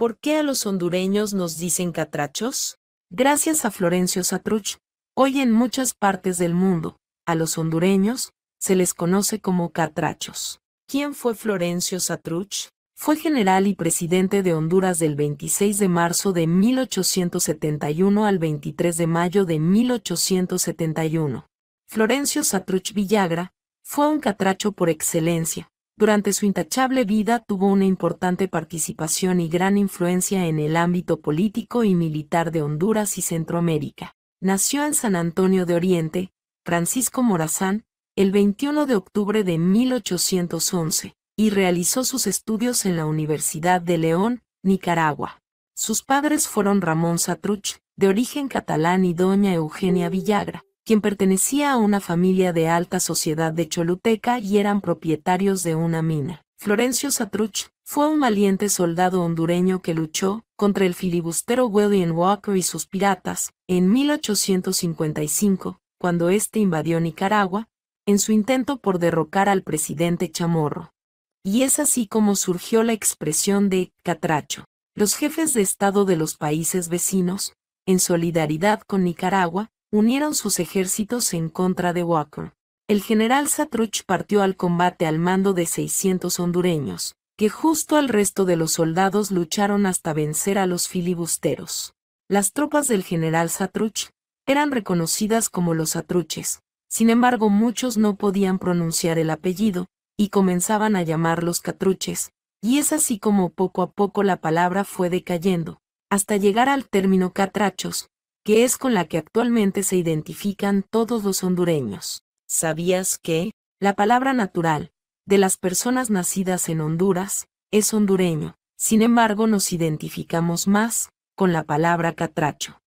¿Por qué a los hondureños nos dicen catrachos? Gracias a Florencio Satruch, hoy en muchas partes del mundo, a los hondureños, se les conoce como catrachos. ¿Quién fue Florencio Satruch? Fue general y presidente de Honduras del 26 de marzo de 1871 al 23 de mayo de 1871. Florencio Satruch Villagra, fue un catracho por excelencia, durante su intachable vida tuvo una importante participación y gran influencia en el ámbito político y militar de Honduras y Centroamérica. Nació en San Antonio de Oriente, Francisco Morazán, el 21 de octubre de 1811, y realizó sus estudios en la Universidad de León, Nicaragua. Sus padres fueron Ramón Satruch, de origen catalán, y doña Eugenia Villagra, quien pertenecía a una familia de alta sociedad de Choluteca y eran propietarios de una mina. Florencio Satruch fue un valiente soldado hondureño que luchó contra el filibustero William Walker y sus piratas en 1855, cuando éste invadió Nicaragua, en su intento por derrocar al presidente Chamorro. Y es así como surgió la expresión de catracho. Los jefes de Estado de los países vecinos, en solidaridad con Nicaragua, unieron sus ejércitos en contra de Walker. El general Satruch partió al combate al mando de 600 hondureños, que justo al resto de los soldados lucharon hasta vencer a los filibusteros. Las tropas del general Satruch eran reconocidas como los Satruches, sin embargo muchos no podían pronunciar el apellido, y comenzaban a llamarlos Catruches, y es así como poco a poco la palabra fue decayendo, hasta llegar al término Catrachos, que es con la que actualmente se identifican todos los hondureños. ¿Sabías que? La palabra natural, de las personas nacidas en Honduras, es hondureño, sin embargo nos identificamos más, con la palabra catracho.